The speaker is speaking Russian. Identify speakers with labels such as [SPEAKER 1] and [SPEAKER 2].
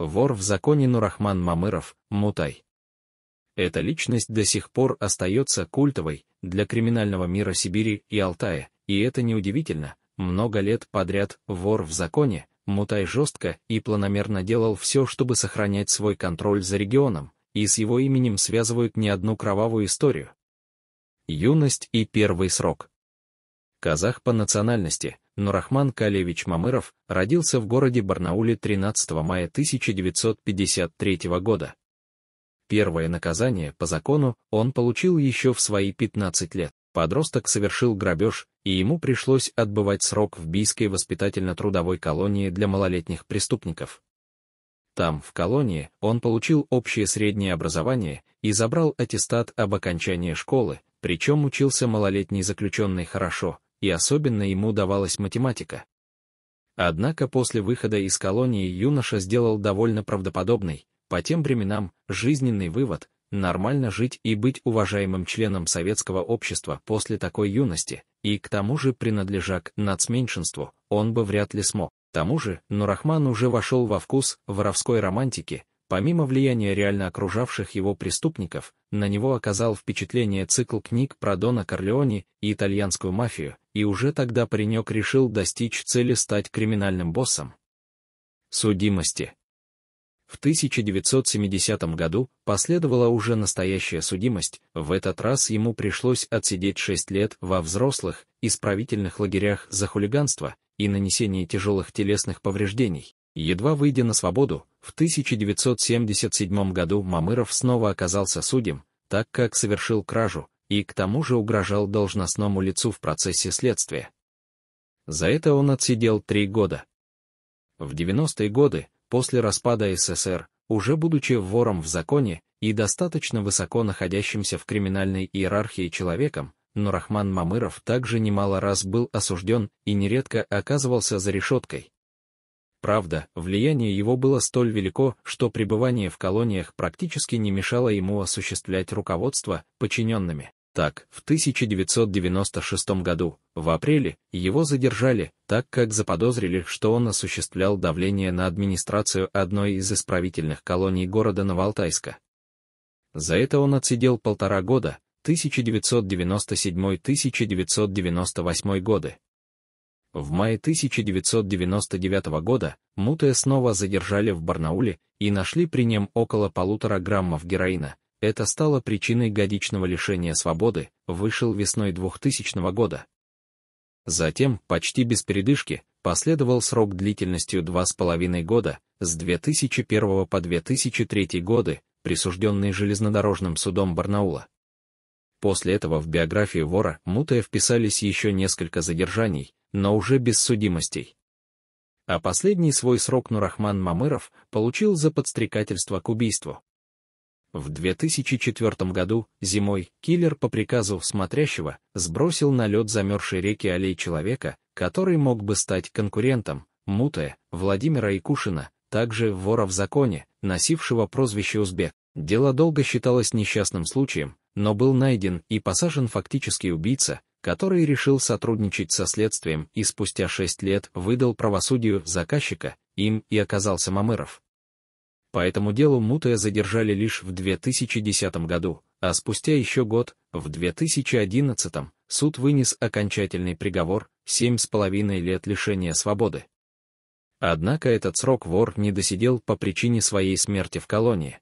[SPEAKER 1] Вор в законе Нурахман Мамыров, Мутай. Эта личность до сих пор остается культовой для криминального мира Сибири и Алтая, и это неудивительно, много лет подряд вор в законе, Мутай жестко и планомерно делал все, чтобы сохранять свой контроль за регионом, и с его именем связывают не одну кровавую историю. Юность и первый срок. Казах по национальности, Нурахман Калевич Мамыров родился в городе Барнауле 13 мая 1953 года. Первое наказание по закону он получил еще в свои 15 лет. Подросток совершил грабеж, и ему пришлось отбывать срок в Бийской воспитательно-трудовой колонии для малолетних преступников. Там, в колонии, он получил общее среднее образование и забрал аттестат об окончании школы, причем учился малолетний заключенный хорошо, и особенно ему давалась математика. Однако после выхода из колонии юноша сделал довольно правдоподобный, по тем временам, жизненный вывод, нормально жить и быть уважаемым членом советского общества после такой юности, и к тому же принадлежа к нацменьшинству, он бы вряд ли смог. К тому же, Нурахман уже вошел во вкус воровской романтики, помимо влияния реально окружавших его преступников, на него оказал впечатление цикл книг про Дона Корлеоне и итальянскую мафию, и уже тогда паренек решил достичь цели стать криминальным боссом. Судимости. В 1970 году последовала уже настоящая судимость, в этот раз ему пришлось отсидеть 6 лет во взрослых, исправительных лагерях за хулиганство и нанесение тяжелых телесных повреждений. Едва выйдя на свободу, в 1977 году Мамыров снова оказался судим, так как совершил кражу, и к тому же угрожал должностному лицу в процессе следствия. За это он отсидел три года. В 90-е годы, после распада СССР, уже будучи вором в законе и достаточно высоко находящимся в криминальной иерархии человеком, но Рахман Мамыров также немало раз был осужден и нередко оказывался за решеткой. Правда, влияние его было столь велико, что пребывание в колониях практически не мешало ему осуществлять руководство подчиненными. Так, в 1996 году, в апреле, его задержали, так как заподозрили, что он осуществлял давление на администрацию одной из исправительных колоний города Новоалтайска. За это он отсидел полтора года, 1997-1998 годы. В мае 1999 года Мутая снова задержали в Барнауле и нашли при нем около полутора граммов героина. Это стало причиной годичного лишения свободы, вышел весной 2000 года. Затем, почти без передышки, последовал срок длительностью 2,5 года, с 2001 по 2003 годы, присужденный железнодорожным судом Барнаула. После этого в биографии вора Мутая вписались еще несколько задержаний, но уже без судимостей. А последний свой срок Нурахман Мамыров получил за подстрекательство к убийству. В 2004 году, зимой, киллер по приказу смотрящего сбросил на лед замерзшей реки аллей человека, который мог бы стать конкурентом, мутая, Владимира Якушина, также вора в законе, носившего прозвище «Узбек». Дело долго считалось несчастным случаем, но был найден и посажен фактический убийца, который решил сотрудничать со следствием и спустя шесть лет выдал правосудию заказчика, им и оказался Мамыров. По этому делу Мутая задержали лишь в 2010 году, а спустя еще год, в 2011, суд вынес окончательный приговор 7,5 лет лишения свободы. Однако этот срок вор не досидел по причине своей смерти в колонии.